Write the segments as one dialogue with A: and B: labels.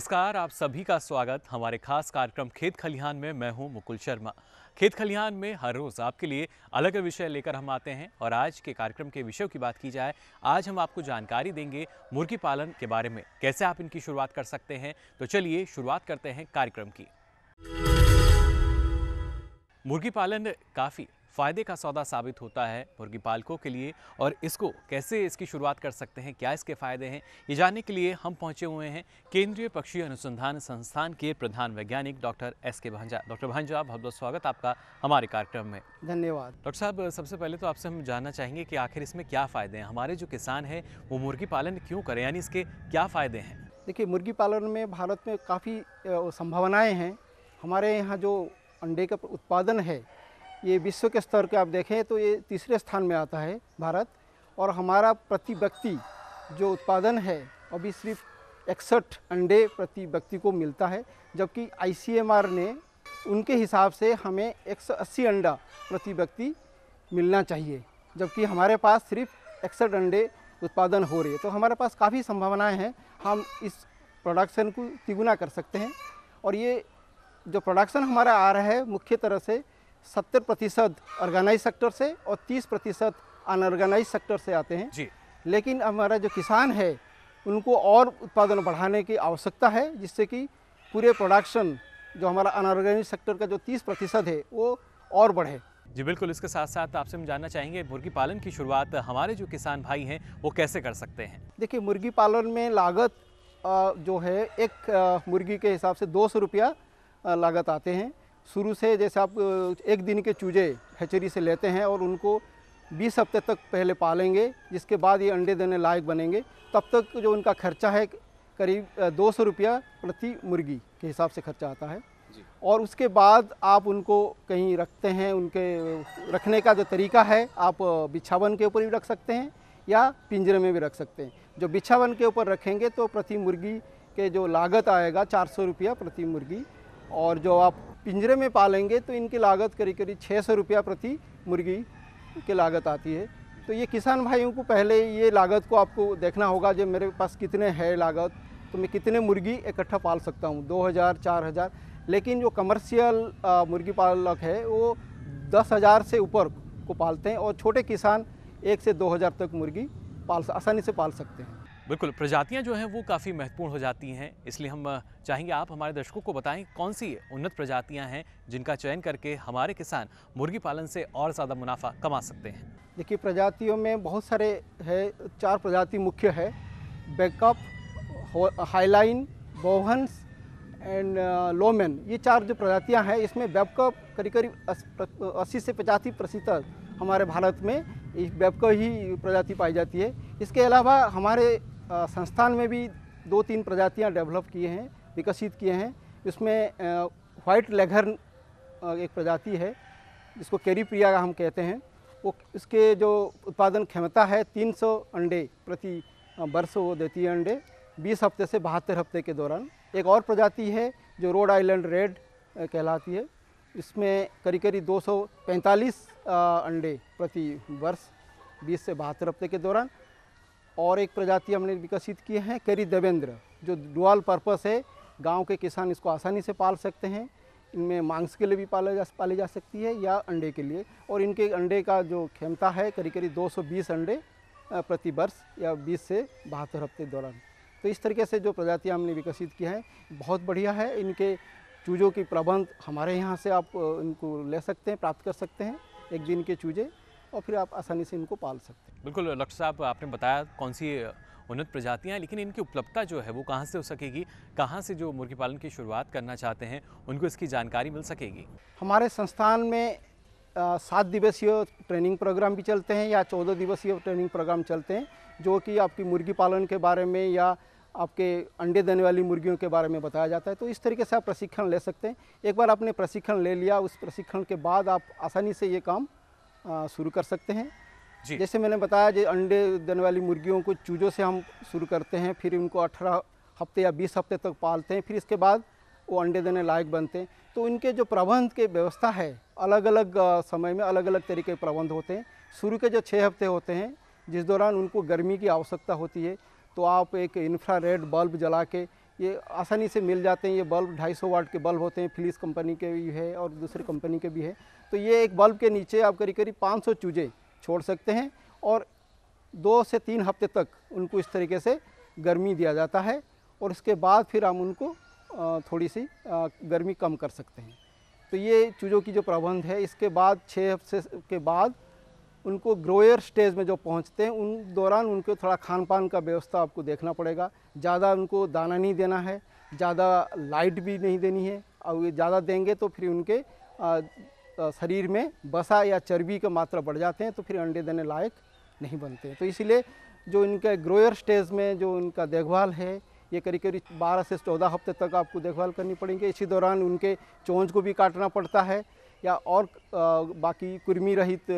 A: नमस्कार आप सभी का स्वागत हमारे खास कार्यक्रम खेत खलिहान में मैं हूं मुकुल शर्मा खेत खलिहान में हर रोज़ आपके लिए अलग विषय लेकर हम आते हैं और आज के कार्यक्रम के विषय की बात की जाए आज हम आपको जानकारी देंगे मुर्गी पालन के बारे में कैसे आप इनकी शुरुआत कर सकते हैं तो चलिए शुरुआत करते हैं कार्यक्रम की मुर्गी पालन काफ़ी फ़ायदे का सौदा साबित होता है मुर्गी पालकों के लिए और इसको कैसे इसकी शुरुआत कर सकते हैं क्या इसके फ़ायदे हैं ये जानने के लिए हम पहुंचे हुए हैं केंद्रीय पक्षी अनुसंधान संस्थान के प्रधान वैज्ञानिक डॉक्टर एस के भांजा डॉक्टर भांजा बहुत बहुत स्वागत आपका हमारे कार्यक्रम में
B: धन्यवाद डॉक्टर साहब
A: सबसे पहले तो आपसे हम जानना चाहेंगे कि आखिर इसमें क्या फ़ायदे हैं हमारे जो किसान हैं वो मुर्गी पालन क्यों करें यानी इसके क्या फ़ायदे हैं
B: देखिए मुर्गी पालन में भारत में काफ़ी संभावनाएँ हैं हमारे यहाँ जो अंडे का उत्पादन है ये विश्व के स्तर के आप देखें तो ये तीसरे स्थान में आता है भारत और हमारा प्रति व्यक्ति जो उत्पादन है अभी सिर्फ इकसठ अंडे प्रति व्यक्ति को मिलता है जबकि आई ने उनके हिसाब से हमें 180 अंडा प्रति व्यक्ति मिलना चाहिए जबकि हमारे पास सिर्फ इकसठ अंडे उत्पादन हो रहे तो हमारे पास काफ़ी संभावनाएं हैं हम इस प्रोडक्शन को तिगुना कर सकते हैं और ये जो प्रोडक्शन हमारा आ रहा है मुख्य तरह से सत्तर प्रतिशत ऑर्गेनाइज सेक्टर से और तीस प्रतिशत अनऑर्गेनाइज सेक्टर से आते हैं जी लेकिन हमारा जो किसान है उनको और उत्पादन बढ़ाने की आवश्यकता है जिससे कि पूरे प्रोडक्शन जो हमारा अनऑर्गेनिक सेक्टर का जो तीस प्रतिशत है वो और बढ़े
A: जी बिल्कुल इसके साथ साथ आपसे हम जानना चाहेंगे मुर्गी पालन की शुरुआत हमारे जो किसान भाई हैं वो कैसे कर सकते हैं
B: देखिए मुर्गी पालन में लागत जो है एक मुर्गी के हिसाब से दो सौ रुपया लागत आते हैं शुरू से जैसे आप एक दिन के चूजे हैचरी से लेते हैं और उनको 20 हफ्ते तक पहले पालेंगे जिसके बाद ये अंडे देने लायक बनेंगे तब तक जो उनका खर्चा है करीब दो सौ रुपया प्रति मुर्गी के हिसाब से खर्चा आता है और उसके बाद आप उनको कहीं रखते हैं उनके रखने का जो तरीका है आप बिछावन के ऊपर भी रख सकते हैं या पिंजरे में भी रख सकते हैं जो बिछावन के ऊपर रखेंगे तो प्रति मुर्गी के जो लागत आएगा चार सौ रुपया प्रति मुर्गी और जो आप पिंजरे में पालेंगे तो इनकी लागत करीब करीब छः सौ रुपया प्रति मुर्गी की लागत आती है तो ये किसान भाइयों को पहले ये लागत को आपको देखना होगा जब मेरे पास कितने है लागत तो मैं कितने मुर्गी इकट्ठा पाल सकता हूँ दो हज़ार चार हज़ार लेकिन जो कमर्शियल मुर्गी पालक है वो दस हज़ार से ऊपर को पालते हैं और छोटे किसान एक से दो हज़ार तक मुर्गी पाल आसानी से पाल सकते हैं बिल्कुल
A: प्रजातियां जो हैं वो काफ़ी महत्वपूर्ण हो जाती हैं इसलिए हम चाहेंगे आप हमारे दर्शकों को बताएं कौन सी उन्नत प्रजातियां हैं जिनका चयन करके हमारे किसान मुर्गी पालन से और ज़्यादा मुनाफा कमा सकते हैं
B: देखिए प्रजातियों में बहुत सारे है चार प्रजाति मुख्य है बैकअप हाईलाइन बोहंस एंड लोमेन ये चार जो प्रजातियाँ हैं इसमें बैपकप करीब करीब अस्सी से पचासी प्रतिशत हमारे भारत में इस बैपकप ही प्रजाति पाई जाती है इसके अलावा हमारे संस्थान में भी दो तीन प्रजातियां डेवलप किए हैं विकसित किए हैं इसमें वाइट लेघर एक प्रजाति है जिसको कैरीप्रिया हम कहते हैं वो इसके जो उत्पादन क्षमता है 300 अंडे प्रति वर्ष वो देती है अंडे 20 हफ्ते से बहत्तर हफ्ते के दौरान एक और प्रजाति है जो रोड आइलैंड रेड कहलाती है इसमें करीब करीब दो अंडे प्रति वर्ष बीस से बहत्तर हफ्ते के दौरान और एक प्रजाति हमने विकसित किए हैं करी देवेंद्र जो डुअल पर्पस है गांव के किसान इसको आसानी से पाल सकते हैं इनमें मांस के लिए भी पाले जा पाली जा सकती है या अंडे के लिए और इनके अंडे का जो क्षमता है करीब करीब दो अंडे प्रति वर्ष या बीस से बहत्तर हफ्ते दौरान तो इस तरीके से जो प्रजातियाँ हमने विकसित की हैं बहुत बढ़िया है इनके चूजों की प्रबंध हमारे यहाँ से आप इनको ले सकते हैं प्राप्त कर सकते हैं एक दिन के चूजे और फिर आप आसानी से इनको पाल सकते
A: हैं बिल्कुल डॉक्टर साहब आपने बताया कौन सी उन्नत प्रजातियाँ लेकिन इनकी उपलब्धता जो है वो कहाँ से हो सकेगी कहाँ से जो मुर्गी पालन की शुरुआत करना चाहते हैं उनको इसकी जानकारी मिल सकेगी
B: हमारे संस्थान में सात दिवसीय ट्रेनिंग प्रोग्राम भी चलते हैं या चौदह दिवसीय ट्रेनिंग प्रोग्राम चलते हैं जो कि आपकी मुर्गी पालन के बारे में या आपके अंडे देने वाली मुर्गियों के बारे में बताया जाता है तो इस तरीके से आप प्रशिक्षण ले सकते हैं एक बार आपने प्रशिक्षण ले लिया उस प्रशिक्षण के बाद आप आसानी से ये काम शुरू कर सकते हैं जी। जैसे मैंने बताया जो अंडे देने वाली मुर्गियों को चूजों से हम शुरू करते हैं फिर उनको अठारह हफ्ते या बीस हफ्ते तक पालते हैं फिर इसके बाद वो अंडे देने लायक बनते हैं तो इनके जो प्रबंध के व्यवस्था है अलग अलग समय में अलग अलग तरीके के प्रबंध होते हैं शुरू के जो छः हफ्ते होते हैं जिस दौरान उनको गर्मी की आवश्यकता होती है तो आप एक इन्फ्रा रेड बल्ब जला के ये आसानी से मिल जाते हैं ये बल्ब 250 वाट के बल्ब होते हैं फिलिस कंपनी के भी है और दूसरे कंपनी के भी है तो ये एक बल्ब के नीचे आप करीब करीब सौ चूजे छोड़ सकते हैं और दो से तीन हफ्ते तक उनको इस तरीके से गर्मी दिया जाता है और इसके बाद फिर हम उनको थोड़ी सी गर्मी कम कर सकते हैं तो ये चूजों की जो प्रबंध है इसके बाद छः हफ्ते के बाद उनको ग्रोयर स्टेज में जो पहुंचते हैं उन दौरान उनको थोड़ा खान पान का व्यवस्था आपको देखना पड़ेगा ज़्यादा उनको दाना नहीं देना है ज़्यादा लाइट भी नहीं देनी है और ये ज़्यादा देंगे तो फिर उनके शरीर में बसा या चर्बी का मात्रा बढ़ जाते हैं तो फिर अंडे देने लायक नहीं बनते हैं तो इसीलिए जो इनके ग्रोयर स्टेज में जो इनका देखभाल है ये करीब करीब बारह से चौदह हफ्ते तक आपको देखभाल करनी पड़ेगी इसी दौरान उनके चोंच को भी काटना पड़ता है या और बाकी कुर्मी रहित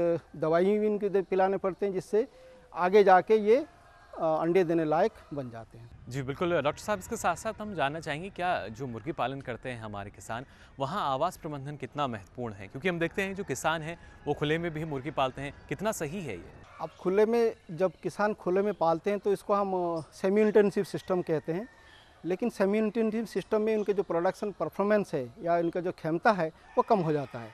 B: दवाई भी इनके पिलाने पड़ते हैं जिससे आगे जाके ये अंडे देने लायक बन जाते हैं
A: जी बिल्कुल डॉक्टर साहब इसके साथ साथ हम जानना चाहेंगे क्या जो मुर्गी पालन करते हैं हमारे किसान वहाँ आवास प्रबंधन कितना महत्वपूर्ण है क्योंकि हम देखते हैं जो किसान हैं वो खुले में भी मुर्गी पालते हैं कितना सही है ये
B: अब खुले में जब किसान खुले में पालते हैं तो इसको हम सेमी इंटर्नशिप सिस्टम कहते हैं लेकिन सेमी इंटेंटिव सिस्टम में उनके जो प्रोडक्शन परफॉर्मेंस है या उनका जो क्षमता है वो कम हो जाता है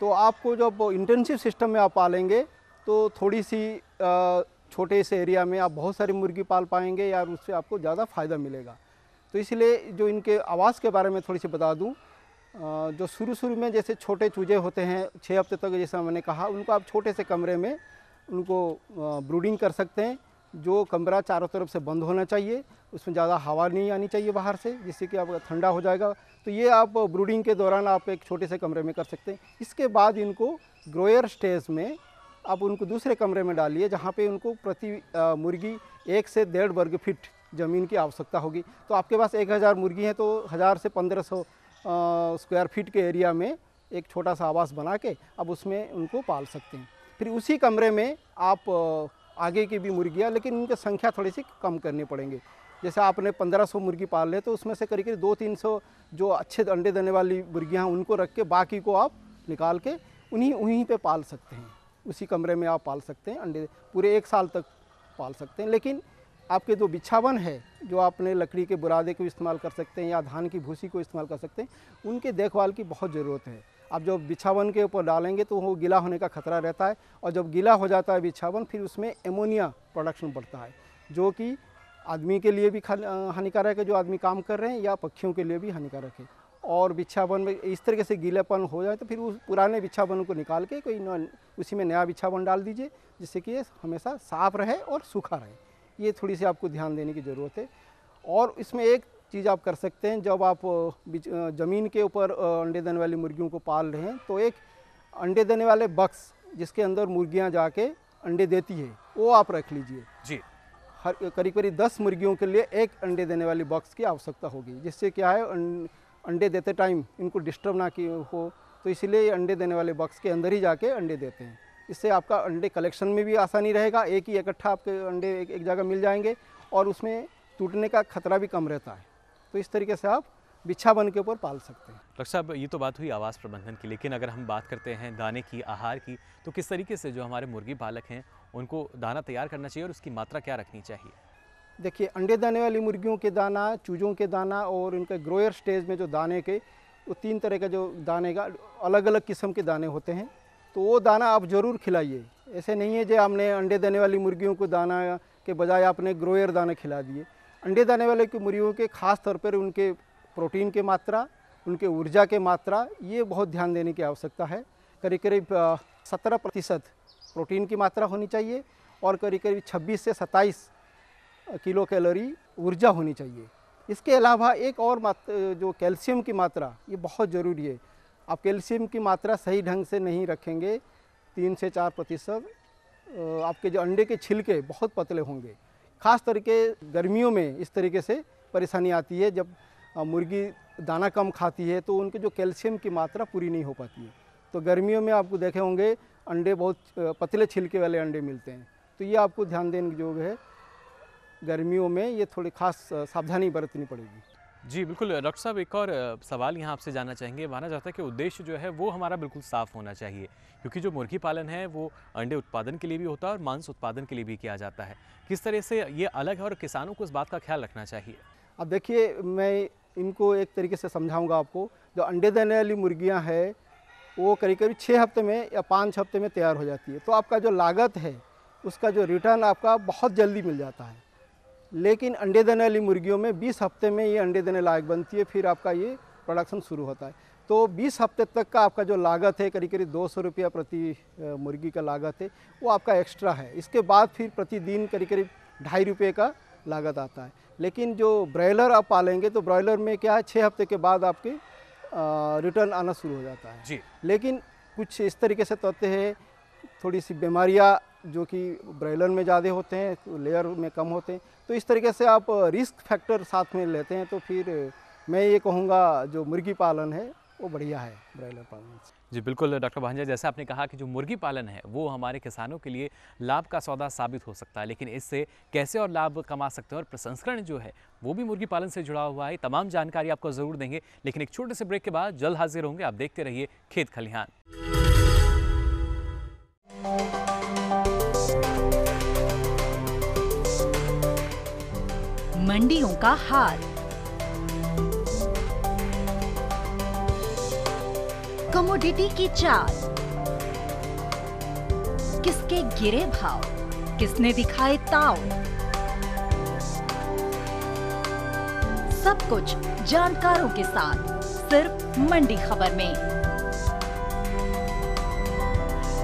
B: तो आपको जब इंटेंसिव सिस्टम में आप पालेंगे तो थोड़ी सी छोटे से एरिया में आप बहुत सारी मुर्गी पाल पाएंगे या उससे आपको ज़्यादा फ़ायदा मिलेगा तो इसलिए जो इनके आवास के बारे में थोड़ी सी बता दूँ जो शुरू शुरू में जैसे छोटे चूजे होते हैं छः हफ्ते तक जैसे मैंने कहा उनको आप छोटे से कमरे में उनको ब्रूडिंग कर सकते हैं जो कमरा चारों तरफ से बंद होना चाहिए उसमें ज़्यादा हवा नहीं आनी चाहिए बाहर से जिससे कि आप ठंडा हो जाएगा तो ये आप ब्रूडिंग के दौरान आप एक छोटे से कमरे में कर सकते हैं इसके बाद इनको ग्रोयर स्टेज में आप उनको दूसरे कमरे में डालिए जहाँ पे उनको प्रति मुर्गी एक से डेढ़ वर्ग फीट ज़मीन की आवश्यकता होगी तो आपके पास एक हज़ार मुर्गी हैं तो हज़ार से पंद्रह सौ स्क्वायर फीट के एरिया में एक छोटा सा आवास बना के अब उसमें उनको पाल सकते हैं फिर उसी कमरे में आप आगे की भी मुर्गियाँ लेकिन उनकी संख्या थोड़ी सी कम करनी पड़ेंगे जैसे आपने 1500 मुर्गी पाल ले तो उसमें से करीब करीब दो तीन सौ जो अच्छे अंडे देने वाली मुर्गियाँ हैं उनको रख के बाकी को आप निकाल के उन्हीं उन्हीं पे पाल सकते हैं उसी कमरे में आप पाल सकते हैं अंडे पूरे एक साल तक पाल सकते हैं लेकिन आपके जो बिछावन है जो आपने लकड़ी के बुरादे को इस्तेमाल कर सकते हैं या धान की भूसी को इस्तेमाल कर सकते हैं उनके देखभाल की बहुत ज़रूरत है आप जब बिछावन के ऊपर डालेंगे तो वो गीला होने का खतरा रहता है और जब गीला हो जाता है बिछावन फिर उसमें एमोनिया प्रोडक्शन बढ़ता है जो कि आदमी के लिए भी हानिकारक है जो आदमी काम कर रहे हैं या पक्षियों के लिए भी हानिकारक है और बिछावन में इस तरीके से गीलापन हो जाए तो फिर उस पुराने बिछावन को निकाल के कोई उसी में नया बिछावन डाल दीजिए जिससे कि ये हमेशा साफ रहे और सूखा रहे ये थोड़ी सी आपको ध्यान देने की ज़रूरत है और इसमें एक चीज़ आप कर सकते हैं जब आप ज़मीन के ऊपर अंडे देने वाली मुर्गियों को पाल रहे हैं तो एक अंडे देने वाले बक्स जिसके अंदर मुर्गियाँ जाके अंडे देती है वो आप रख लीजिए जी हर करीब करीब दस मुर्गियों के लिए एक अंडे देने वाली बॉक्स की आवश्यकता होगी जिससे क्या है अं, अंडे देते टाइम इनको डिस्टर्ब ना की हो तो इसलिए अंडे देने वाले बॉक्स के अंदर ही जाके अंडे देते हैं इससे आपका अंडे कलेक्शन में भी आसानी रहेगा एक ही इकट्ठा आपके अंडे एक, एक जगह मिल जाएंगे और उसमें टूटने का खतरा भी कम रहता है तो इस तरीके से आप बिछा बन के ऊपर पाल सकते हैं
A: डॉक्टर साहब ये तो बात हुई आवास प्रबंधन की लेकिन अगर हम बात करते हैं दाने की आहार की तो किस तरीके से जो हमारे मुर्गी पालक हैं उनको दाना तैयार करना चाहिए और उसकी मात्रा क्या रखनी चाहिए
B: देखिए अंडे देने वाली मुर्गियों के दाना चूजों के दाना और उनके ग्रोयर स्टेज में जो दाने के वो तीन तरह का जो दाने का अलग अलग किस्म के दाने होते हैं तो वो दाना आप ज़रूर खिलाइए ऐसे नहीं है जो हमने अंडे देने वाली मुर्गियों को दाना के बजाय आपने ग्रोयर दाना खिला दिए अंडे देने वाले की मुर्गियों के खास तौर पर उनके प्रोटीन की मात्रा उनके ऊर्जा के मात्रा ये बहुत ध्यान देने की आवश्यकता है करीब करीब सत्रह प्रतिशत प्रोटीन की मात्रा होनी चाहिए और करीब करीब छब्बीस से सत्ताईस किलो कैलोरी ऊर्जा होनी चाहिए इसके अलावा एक और जो कैल्शियम की मात्रा ये बहुत ज़रूरी है आप कैल्शियम की मात्रा सही ढंग से नहीं रखेंगे तीन से चार प्रतिशत आपके जो अंडे के छिलके बहुत पतले होंगे खास तरीके गर्मियों में इस तरीके से परेशानी आती है जब मुर्गी दाना कम खाती है तो उनके जो कैल्शियम की मात्रा पूरी नहीं हो पाती है तो गर्मियों में आपको देखे होंगे अंडे बहुत पतले छिलके वाले अंडे मिलते हैं तो ये आपको ध्यान देने की योग है गर्मियों में ये थोड़ी खास सावधानी बरतनी पड़ेगी
A: जी बिल्कुल डॉक्टर साहब एक और सवाल यहाँ आपसे जानना चाहेंगे माना जाता है कि उद्देश्य जो है वो हमारा बिल्कुल साफ़ होना चाहिए क्योंकि जो मुर्गी पालन है वो अंडे उत्पादन के लिए भी होता है और मांस उत्पादन के लिए भी किया जाता है किस तरह से ये अलग है और किसानों को इस बात का ख्याल रखना चाहिए
B: अब देखिए मैं इनको एक तरीके से समझाऊंगा आपको जो अंडे देने वाली मुर्गियाँ हैं वो करीब करीब छः हफ्ते में या पाँच हफ्ते में तैयार हो जाती है तो आपका जो लागत है उसका जो रिटर्न आपका बहुत जल्दी मिल जाता है लेकिन अंडे देने वाली मुर्गियों में 20 हफ्ते में ये अंडे देने लायक बनती है फिर आपका ये प्रोडक्शन शुरू होता है तो 20 हफ्ते तक का आपका जो लागत है करीब करीब दो सौ रुपया प्रति मुर्गी का लागत है वो आपका एक्स्ट्रा है इसके बाद फिर प्रतिदिन करीब करीब ढाई रुपये का लागत आता है लेकिन जो ब्रॉयलर आप पालेंगे तो ब्रॉयलर में क्या है छः हफ्ते के बाद आपकी रिटर्न आना शुरू हो जाता है जी लेकिन कुछ इस तरीके से तत्व है थोड़ी सी बीमारियाँ जो कि ब्रायलर में ज़्यादा होते हैं तो लेयर में कम होते हैं तो इस तरीके से आप रिस्क फैक्टर साथ में लेते हैं तो फिर मैं ये कहूँगा जो मुर्गी पालन है वो बढ़िया है ब्रायलर पालन से
A: जी बिल्कुल डॉक्टर भांजा जैसे आपने कहा कि जो मुर्गी पालन है वो हमारे किसानों के लिए लाभ का सौदा साबित हो सकता है लेकिन इससे कैसे और लाभ कमा सकते हैं और प्रसंस्करण जो है वो भी मुर्गी पालन से जुड़ा हुआ है तमाम जानकारी आपको ज़रूर देंगे लेकिन एक छोटे से ब्रेक के बाद जल्द हाजिर होंगे आप देखते रहिए खेत खलिहान
B: मंडियों का हाल कमोडिटी की चाल किसके गिरे भाव किसने दिखाए ताव सब कुछ जानकारों के साथ सिर्फ मंडी खबर में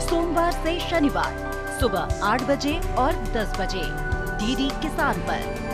B: सोमवार से शनिवार
A: सुबह आठ बजे और दस बजे डीडी किसान पर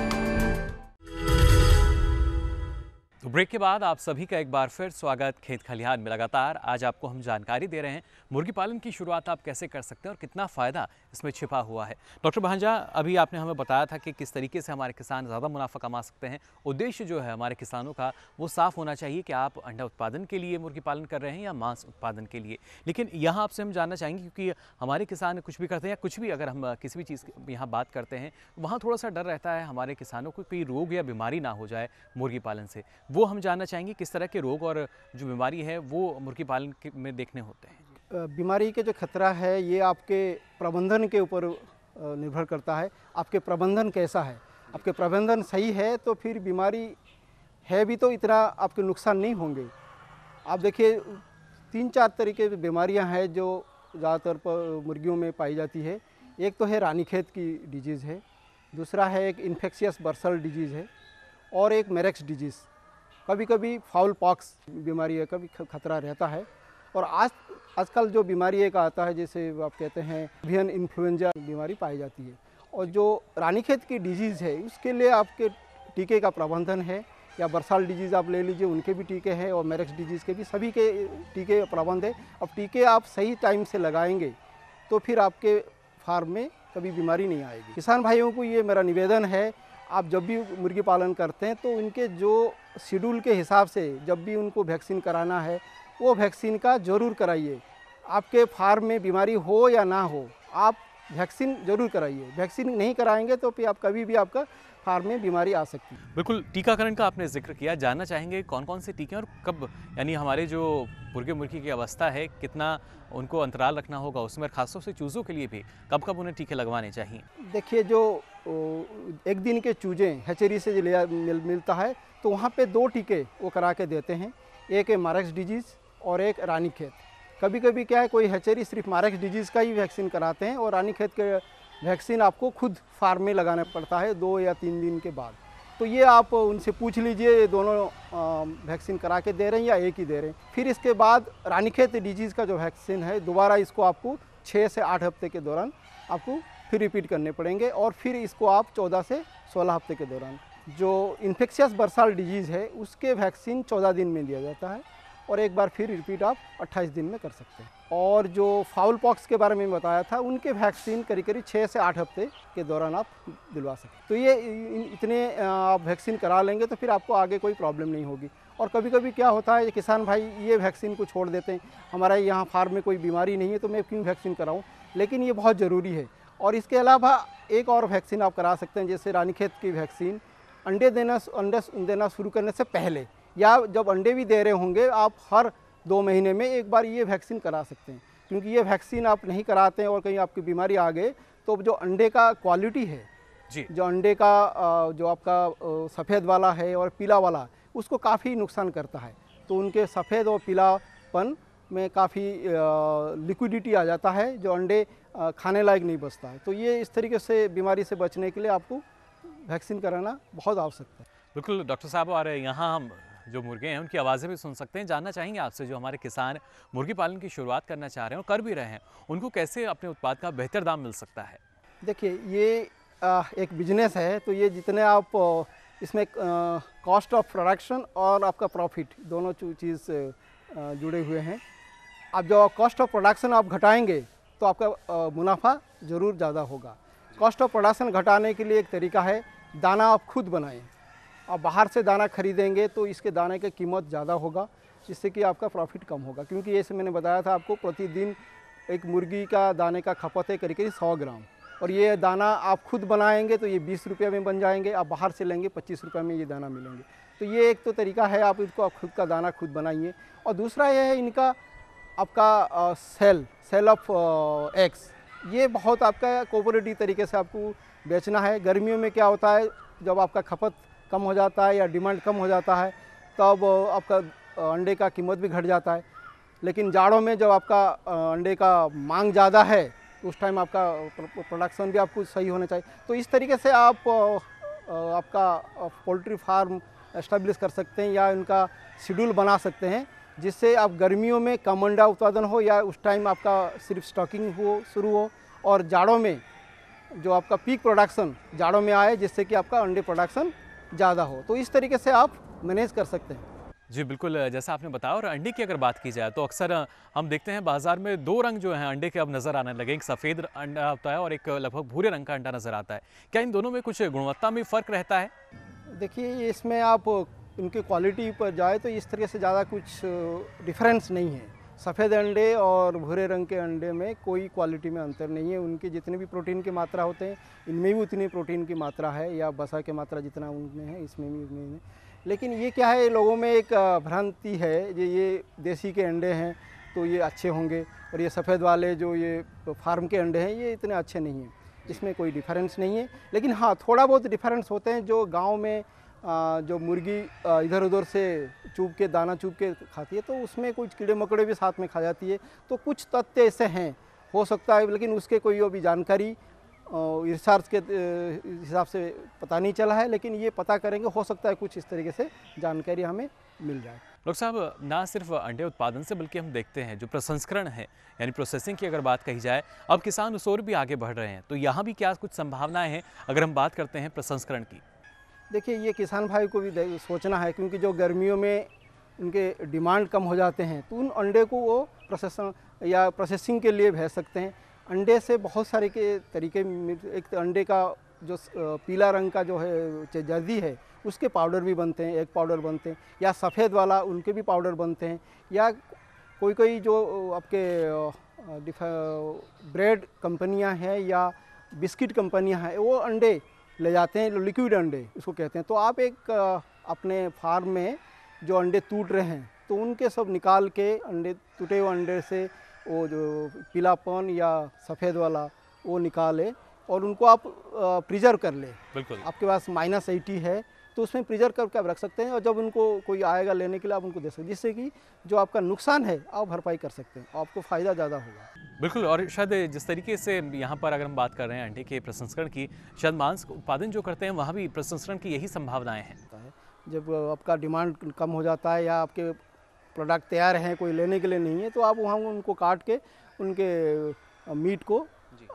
A: ब्रेक के बाद आप सभी का एक बार फिर स्वागत खेत खलिहान में लगातार आज आपको हम जानकारी दे रहे हैं मुर्गी पालन की शुरुआत आप कैसे कर सकते हैं और कितना फ़ायदा इसमें छिपा हुआ है डॉक्टर भांजा अभी आपने हमें बताया था कि किस तरीके से हमारे किसान ज़्यादा मुनाफा कमा सकते हैं उद्देश्य जो है हमारे किसानों का वो साफ़ होना चाहिए कि आप अंडा उत्पादन के लिए मुर्गी पालन कर रहे हैं या मांस उत्पादन के लिए लेकिन यहाँ आपसे हम जानना चाहेंगे क्योंकि हमारे किसान कुछ भी करते हैं या कुछ भी अगर हम किसी भी चीज़ यहाँ बात करते हैं वहाँ थोड़ा सा डर रहता है हमारे किसानों को कोई रोग या बीमारी ना हो जाए मुर्गी पालन से वो हम जानना चाहेंगे किस तरह के रोग और जो बीमारी है वो मुर्गी पालन में देखने होते
B: हैं बीमारी के जो खतरा है ये आपके प्रबंधन के ऊपर निर्भर करता है आपके प्रबंधन कैसा है आपके प्रबंधन सही है तो फिर बीमारी है भी तो इतना आपके नुकसान नहीं होंगे आप देखिए तीन चार तरीके की बीमारियाँ हैं जो ज़्यादातर पर मुर्गियों में पाई जाती है एक तो है रानीखेत की डिजीज़ है दूसरा है एक इन्फेक्शियस बर्सल डिजीज़ है और एक मेरेक्स डिजीज़ कभी कभी फाउल पॉक्स बीमारी का भी खतरा रहता है और आज आजकल जो बीमारी एक आता है जैसे आप कहते हैं भियन इन्फ्लुएंजा बीमारी पाई जाती है और जो रानीखेत की डिजीज़ है उसके लिए आपके टीके का प्रबंधन है या बरसाल डिजीज़ आप ले लीजिए उनके भी टीके हैं और मेरेक्स डिजीज़ के भी सभी के टीके प्रबंध है अब टीके आप सही टाइम से लगाएंगे तो फिर आपके फार्म में कभी बीमारी नहीं आएगी किसान भाइयों को ये मेरा निवेदन है आप जब भी मुर्गी पालन करते हैं तो उनके जो शेड्यूल के हिसाब से जब भी उनको वैक्सीन कराना है वो वैक्सीन का ज़रूर कराइए आपके फार्म में बीमारी हो या ना हो आप वैक्सीन जरूर कराइए वैक्सीन नहीं कराएंगे तो फिर आप कभी भी आपका फार्म में बीमारी आ सकती है
A: बिल्कुल टीकाकरण का आपने जिक्र किया जानना चाहेंगे कौन कौन से टीके और कब यानी हमारे जो मुर्गे मुर्गी की अवस्था है कितना उनको अंतराल रखना होगा उसमें खासतौर से चूज़ों के लिए भी कब कब उन्हें टीके लगवाने चाहिए
B: देखिए जो एक दिन के चूज़ें हचेरी से मिलता है तो वहाँ पे दो टीके वो करा के देते हैं एक है मारक्स डिजीज़ और एक रानी खेत कभी कभी क्या है कोई हैचरी सिर्फ मारक्स डिजीज़ का ही वैक्सीन कराते हैं और रानी खेत के वैक्सीन आपको खुद फार्म में लगाना पड़ता है दो या तीन दिन के बाद तो ये आप उनसे पूछ लीजिए ये दोनों वैक्सीन करा के दे रहे हैं या एक ही दे रहे हैं फिर इसके बाद रानीखेत डिजीज़ का जो वैक्सीन है दोबारा इसको आपको छः से आठ हफ्ते के दौरान आपको फिर रिपीट करने पड़ेंगे और फिर इसको आप चौदह से सोलह हफ्ते के दौरान जो इन्फेक्शियस बर्साल डिजीज़ है उसके वैक्सीन 14 दिन में दिया जाता है और एक बार फिर रिपीट आप 28 दिन में कर सकते हैं और जो फाउल पॉक्स के बारे में बताया था उनके वैक्सीन करीब करीब छः से आठ हफ्ते के दौरान आप दिलवा सकते तो ये इतने आप वैक्सीन करा लेंगे तो फिर आपको आगे कोई प्रॉब्लम नहीं होगी और कभी कभी क्या होता है किसान भाई ये वैक्सीन को छोड़ देते हैं हमारे यहाँ फार्म में कोई बीमारी नहीं है तो मैं क्यों वैक्सीन कराऊँ लेकिन ये बहुत ज़रूरी है और इसके अलावा एक और वैक्सीन आप करा सकते हैं जैसे रानीखेत की वैक्सीन अंडे देना अंडे देना शुरू करने से पहले या जब अंडे भी दे रहे होंगे आप हर दो महीने में एक बार ये वैक्सीन करा सकते हैं क्योंकि ये वैक्सीन आप नहीं कराते हैं और कहीं आपकी बीमारी आ गए तो जो अंडे का क्वालिटी है जी जो अंडे का जो आपका सफ़ेद वाला है और पीला वाला उसको काफ़ी नुकसान करता है तो उनके सफ़ेद और पीलापन में काफ़ी लिक्विडिटी आ जाता है जो अंडे खाने लायक नहीं बचता है तो ये इस तरीके से बीमारी से बचने के लिए आपको वैक्सीन कराना बहुत आवश्यक है
A: बिल्कुल डॉक्टर साहब और यहाँ हम जो मुर्गे हैं उनकी आवाज़ें भी सुन सकते हैं जानना चाहेंगे आपसे जो हमारे किसान मुर्गी पालन की शुरुआत करना चाह रहे हैं और कर भी रहे हैं उनको कैसे अपने उत्पाद का बेहतर दाम मिल सकता है
B: देखिए ये एक बिजनेस है तो ये जितने आप इसमें कॉस्ट ऑफ प्रोडक्शन और आपका प्रॉफिट दोनों चीज़ जुड़े हुए हैं आप जो कॉस्ट ऑफ प्रोडक्शन आप घटाएंगे तो आपका मुनाफा ज़रूर ज़्यादा होगा कॉस्ट ऑफ प्रोडक्शन घटाने के लिए एक तरीका है दाना आप खुद बनाएं आप बाहर से दाना खरीदेंगे तो इसके दाने की कीमत ज़्यादा होगा जिससे कि आपका प्रॉफिट कम होगा क्योंकि ऐसे मैंने बताया था आपको प्रतिदिन एक मुर्गी का दाने का खपत है करीब करीब सौ ग्राम और ये दाना आप खुद बनाएंगे तो ये बीस रुपये में बन जाएंगे आप बाहर से लेंगे पच्चीस रुपये में ये दाना मिलेंगे तो ये एक तो तरीका है आप इसको आप खुद का दाना खुद बनाइए और दूसरा यह है इनका आपका सेल सेल ऑफ एग्स ये बहुत आपका कोऑपरेटिव तरीके से आपको बेचना है गर्मियों में क्या होता है जब आपका खपत कम हो जाता है या डिमांड कम हो जाता है तब आपका अंडे का कीमत भी घट जाता है लेकिन जाड़ों में जब आपका अंडे का मांग ज़्यादा है उस टाइम आपका प्रोडक्शन भी आपको सही होना चाहिए तो इस तरीके से आप आपका पोल्ट्री फार्म एस्टेब्लिश कर सकते हैं या उनका शेड्यूल बना सकते हैं जिससे आप गर्मियों में कम अंडा उत्पादन हो या उस टाइम आपका सिर्फ स्टॉकिंग हो शुरू हो और जाड़ों में जो आपका पीक प्रोडक्शन जाड़ों में आए जिससे कि आपका अंडे प्रोडक्शन ज़्यादा हो तो इस तरीके से आप मैनेज कर सकते हैं
A: जी बिल्कुल जैसा आपने बताया और अंडे की अगर बात की जाए तो अक्सर हम देखते हैं बाजार में दो रंग जो हैं अंडे के अब नज़र आने लगे एक सफ़ेद अंडा होता है और एक लगभग भूरे रंग का अंडा नज़र आता है क्या इन दोनों में कुछ गुणवत्ता में फ़र्क रहता है
B: देखिए इसमें आप उनकी क्वालिटी पर जाए तो इस तरह से ज़्यादा कुछ डिफरेंस नहीं है सफ़ेद अंडे और भूरे रंग के अंडे में कोई क्वालिटी में अंतर नहीं है उनके जितने भी प्रोटीन की मात्रा होते हैं इनमें भी उतनी प्रोटीन की मात्रा है या बसा की मात्रा जितना उनमें है इसमें भी उनमें लेकिन ये क्या है लोगों में एक भ्रांति है जो ये देसी के अंडे हैं तो ये अच्छे होंगे और ये सफ़ेद वाले जो ये फार्म के अंडे हैं ये इतने अच्छे नहीं हैं इसमें कोई डिफरेंस नहीं है लेकिन हाँ थोड़ा बहुत डिफरेंस होते हैं जो गाँव में जो मुर्गी इधर उधर से चुप के दाना चुप के खाती है तो उसमें कुछ कीड़े मकोड़े भी साथ में खा जाती है तो कुछ तथ्य ऐसे हैं हो सकता है लेकिन उसके कोई अभी जानकारी रिसर्च के हिसाब से पता नहीं चला है लेकिन ये पता करेंगे हो सकता है कुछ इस तरीके से जानकारी हमें
A: मिल जाए डॉक्टर साहब ना सिर्फ अंडे उत्पादन से बल्कि हम देखते हैं जो प्रसंस्करण है यानी प्रोसेसिंग की अगर बात कही जाए अब किसान उस और भी आगे बढ़ रहे हैं तो यहाँ भी क्या कुछ संभावनाएं हैं अगर हम बात करते हैं प्रसंस्करण की
B: देखिए ये किसान भाई को भी सोचना है क्योंकि जो गर्मियों में उनके डिमांड कम हो जाते हैं तो उन अंडे को वो प्रोसेस या प्रोसेसिंग के लिए भेज सकते हैं अंडे से बहुत सारे के तरीके एक तो अंडे का जो पीला रंग का जो है जर्दी है उसके पाउडर भी बनते हैं एक पाउडर बनते हैं या सफ़ेद वाला उनके भी पाउडर बनते हैं या कोई कोई जो आपके ब्रेड कंपनियां हैं या बिस्किट कंपनियां हैं वो अंडे ले जाते हैं लिक्विड अंडे इसको कहते हैं तो आप एक अपने फार्म में जो अंडे टूट रहे हैं तो उनके सब निकाल के अंडे टूटे हुए अंडे से वो जो पीलापन या सफ़ेद वाला वो निकाले और उनको आप प्रिजर्व कर ले बिल्कुल आपके पास माइनस एटी है तो उसमें प्रिजर्व करके आप रख सकते हैं और जब उनको कोई आएगा लेने के लिए आप उनको दे सकते हैं जिससे कि जो आपका नुकसान है आप भरपाई कर सकते हैं आपको फ़ायदा ज़्यादा होगा
A: बिल्कुल और शायद जिस तरीके से यहाँ पर अगर हम बात कर रहे हैं अंडे के प्रसंस्करण की शायद मांस उत्पादन जो करते हैं वहाँ भी प्रसंस्करण की यही संभावनाएँ हैं
B: जब आपका डिमांड कम हो जाता है या आपके प्रोडक्ट तैयार हैं कोई लेने के लिए नहीं है तो आप वहाँ उनको काट के उनके मीट को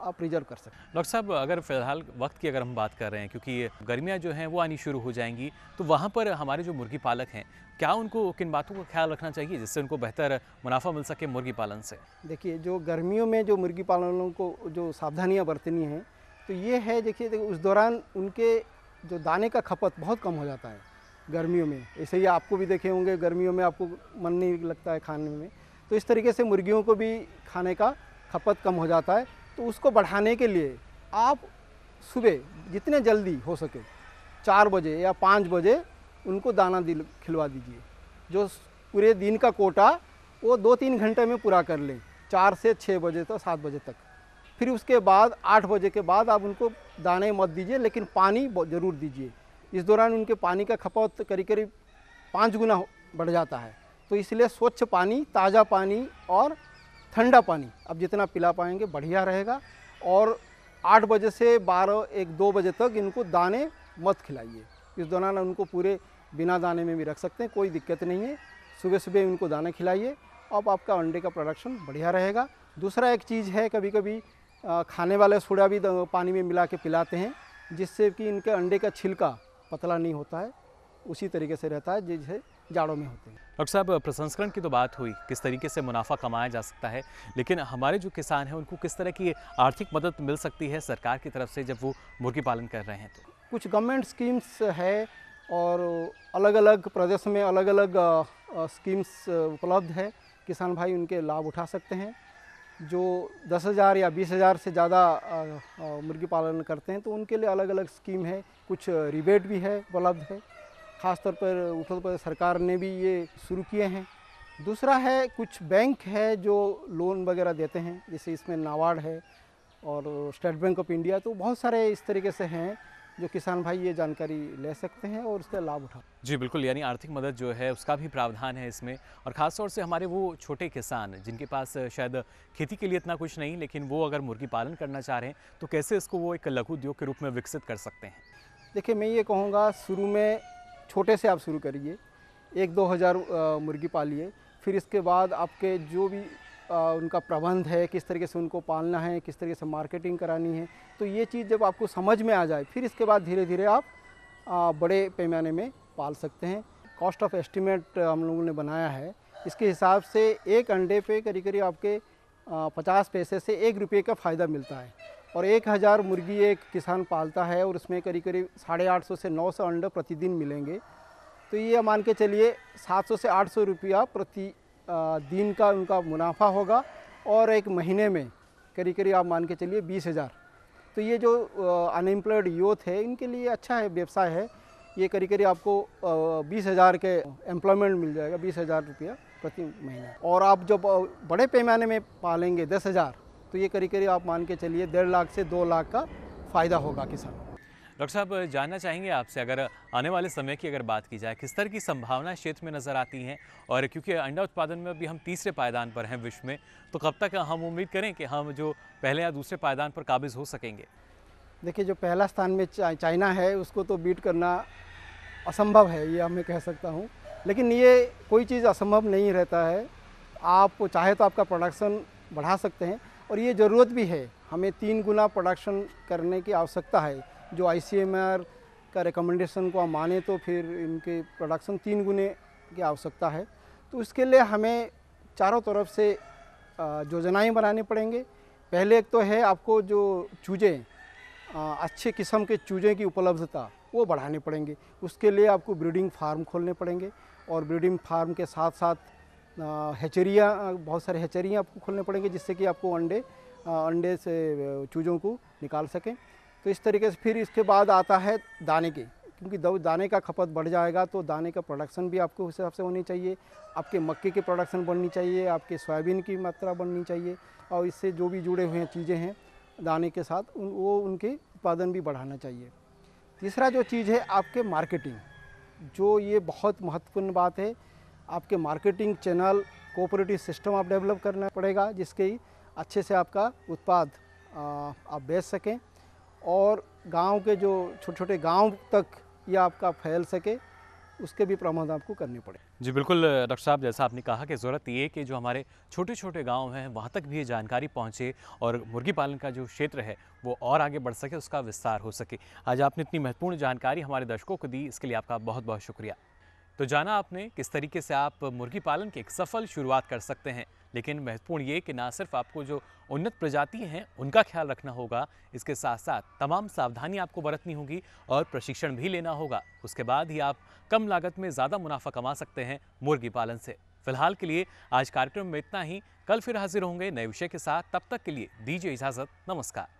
B: आप रिजर्व कर सकते हैं
A: डॉक्टर साहब अगर फिलहाल वक्त की अगर हम बात कर रहे हैं क्योंकि गर्मियाँ जो हैं वो आनी शुरू हो जाएंगी तो वहाँ पर हमारे जो मुर्गी पालक हैं क्या उनको किन बातों का ख्याल रखना चाहिए जिससे उनको बेहतर मुनाफा मिल सके मुर्गी पालन से
B: देखिए जो गर्मियों में जो मुर्गी पालन को जो सावधानियाँ बरतनी हैं तो ये है देखिए उस दौरान उनके जो दाने का खपत बहुत कम हो जाता है गर्मियों में ऐसे ही आपको भी देखे होंगे गर्मियों में आपको मन नहीं लगता है खाने में तो इस तरीके से मुर्गियों को भी खाने का खपत कम हो जाता है तो उसको बढ़ाने के लिए आप सुबह जितने जल्दी हो सके चार बजे या पाँच बजे उनको दाना दिल खिलवा दीजिए जो पूरे दिन का कोटा वो दो तीन घंटे में पूरा कर लें चार से छः बजे तो सात बजे तक फिर उसके बाद आठ बजे के बाद आप उनको दाने मत दीजिए लेकिन पानी ज़रूर दीजिए इस दौरान उनके पानी का खपत करीब करीब पाँच गुना बढ़ जाता है तो इसलिए स्वच्छ पानी ताज़ा पानी और ठंडा पानी अब जितना पिला पाएंगे बढ़िया रहेगा और आठ बजे से बारह एक दो बजे तक इनको दाने मत खिलाइए इस दौरान उनको पूरे बिना दाने में भी रख सकते हैं कोई दिक्कत नहीं है सुबह सुबह इनको दाने खिलाइए अब आपका अंडे का प्रोडक्शन बढ़िया रहेगा दूसरा एक चीज़ है कभी कभी खाने वाले सोडा भी पानी में मिला के पिलाते हैं जिससे कि इनके अंडे का छिलका पतला नहीं होता है उसी तरीके से रहता है जिससे जाड़ों में होते हैं
A: डॉक्टर साहब प्रसंस्करण की तो बात हुई किस तरीके से मुनाफा कमाया जा सकता है लेकिन हमारे जो किसान हैं उनको किस तरह की आर्थिक मदद मिल सकती है सरकार की तरफ से जब वो मुर्गी पालन कर रहे हैं तो
B: कुछ गवर्नमेंट स्कीम्स है और अलग अलग प्रदेश में अलग अलग स्कीम्स उपलब्ध है किसान भाई उनके लाभ उठा सकते हैं जो दस हज़ार या बीस हज़ार से ज़्यादा मुर्गी पालन करते हैं तो उनके लिए अलग अलग स्कीम है कुछ रिबेट भी है उपलब्ध है ख़ासतौर पर उत्तर प्रदेश सरकार ने भी ये शुरू किए हैं दूसरा है कुछ बैंक है जो लोन वगैरह देते हैं जैसे इसमें नाबार्ड है और स्टेट बैंक ऑफ इंडिया तो बहुत सारे इस तरीके से हैं जो किसान भाई ये जानकारी ले सकते हैं और उसका लाभ उठा
A: जी बिल्कुल यानी आर्थिक मदद जो है उसका भी प्रावधान है इसमें और ख़ास तौर से हमारे वो छोटे किसान जिनके पास शायद खेती के लिए इतना कुछ नहीं लेकिन वो अगर मुर्गी पालन करना चाह रहे हैं तो कैसे इसको वो एक लघु उद्योग के रूप में विकसित कर सकते हैं
B: देखिए मैं ये कहूँगा शुरू में छोटे से आप शुरू करिए एक दो हज़ार मुर्गी पालिए फिर इसके बाद आपके जो भी आ, उनका प्रबंध है किस तरीके से उनको पालना है किस तरीके से मार्केटिंग करानी है तो ये चीज़ जब आपको समझ में आ जाए फिर इसके बाद धीरे धीरे आप आ, बड़े पैमाने में पाल सकते हैं कॉस्ट ऑफ एस्टिमेट हम लोगों ने बनाया है इसके हिसाब से एक अंडे पे करीब करीब आपके पचास पैसे से एक रुपये का फ़ायदा मिलता है और एक हज़ार मुर्गी एक किसान पालता है और उसमें करीब करीब साढ़े आठ सौ से नौ सौ अंडे प्रतिदिन मिलेंगे तो ये मान के चलिए सात सौ से आठ सौ रुपया प्रति दिन का उनका मुनाफा होगा और एक महीने में करीब करीब आप मान के चलिए बीस हज़ार तो ये जो अनएम्प्लॉयड यूथ है इनके लिए अच्छा है व्यवसाय है ये करीब करीब आपको बीस हज़ार के एम्प्लॉयमेंट मिल जाएगा बीस हज़ार रुपया प्रति महीना और आप जब बड़े पैमाने में पालेंगे दस हज़ार तो ये करीब करीब आप मान के चलिए डेढ़ लाख से दो लाख का फ़ायदा होगा किसान
A: डॉक्टर साहब जानना चाहेंगे आपसे अगर आने वाले समय की अगर बात की जाए किस तरह की संभावना क्षेत्र में नज़र आती हैं और क्योंकि अंडा उत्पादन में अभी हम तीसरे पायदान पर हैं विश्व में तो कब तक हम उम्मीद करें कि हम जो पहले या दूसरे पायदान पर काबिज़ हो सकेंगे
B: देखिए जो पहला स्थान में चाइना है उसको तो बीट करना असंभव है ये मैं कह सकता हूँ लेकिन ये कोई चीज़ असंभव नहीं रहता है आप चाहे तो आपका प्रोडक्शन बढ़ा सकते हैं और ये ज़रूरत भी है हमें तीन गुना प्रोडक्शन करने की आवश्यकता है जो आई का रिकमेंडेशन को हम माने तो फिर इनके प्रोडक्शन तीन गुने की आवश्यकता है तो उसके लिए हमें चारों तरफ से योजनाएँ बनानी पड़ेंगे पहले एक तो है आपको जो चूज़ें अच्छे किस्म के चूज़ें की उपलब्धता वो बढ़ाने पड़ेंगे उसके लिए आपको ब्रीडिंग फार्म खोलने पड़ेंगे और ब्रीडिंग फार्म के साथ साथ हैचरियाँ बहुत सारे हैचरियाँ आपको खोलने पड़ेंगे जिससे कि आपको अंडे अंडे से चूजों को निकाल सकें तो इस तरीके से फिर इसके बाद आता है दाने के क्योंकि दाने का खपत बढ़ जाएगा तो दाने का प्रोडक्शन भी आपको उस हिसाब से होनी चाहिए आपके मक्के की प्रोडक्शन बढ़नी चाहिए आपके सोयाबीन की मात्रा बढ़नी चाहिए और इससे जो भी जुड़े हुए चीज़ें हैं दाने के साथ उन, वो उनके उत्पादन भी बढ़ाना चाहिए तीसरा जो चीज़ है आपके मार्केटिंग जो ये बहुत महत्वपूर्ण बात है आपके मार्केटिंग चैनल कोऑपरेटिव सिस्टम आप डेवलप करना पड़ेगा जिसके ही अच्छे से आपका उत्पाद आप बेच सकें और गांव के जो छोटे छोटे गांव तक ये आपका फैल सके उसके भी प्रबंध आपको करने पड़े
A: जी बिल्कुल डॉक्टर साहब जैसा आपने कहा कि ज़रूरत ये कि जो हमारे छोटे छोटे गांव हैं वहाँ तक भी ये जानकारी पहुँचे और मुर्गी पालन का जो क्षेत्र है वो और आगे बढ़ सके उसका विस्तार हो सके आज आपने इतनी महत्वपूर्ण जानकारी हमारे दर्शकों को दी इसके लिए आपका बहुत बहुत शुक्रिया तो जाना आपने किस तरीके से आप मुर्गी पालन की एक सफल शुरुआत कर सकते हैं लेकिन महत्वपूर्ण ये कि ना सिर्फ आपको जो उन्नत प्रजाति हैं उनका ख्याल रखना होगा इसके साथ साथ तमाम सावधानी आपको बरतनी होगी और प्रशिक्षण भी लेना होगा उसके बाद ही आप कम लागत में ज़्यादा मुनाफा कमा सकते हैं मुर्गी पालन से फिलहाल के लिए आज कार्यक्रम में इतना ही कल फिर हाजिर होंगे नए विषय के साथ तब तक के लिए दीजिए इजाज़त नमस्कार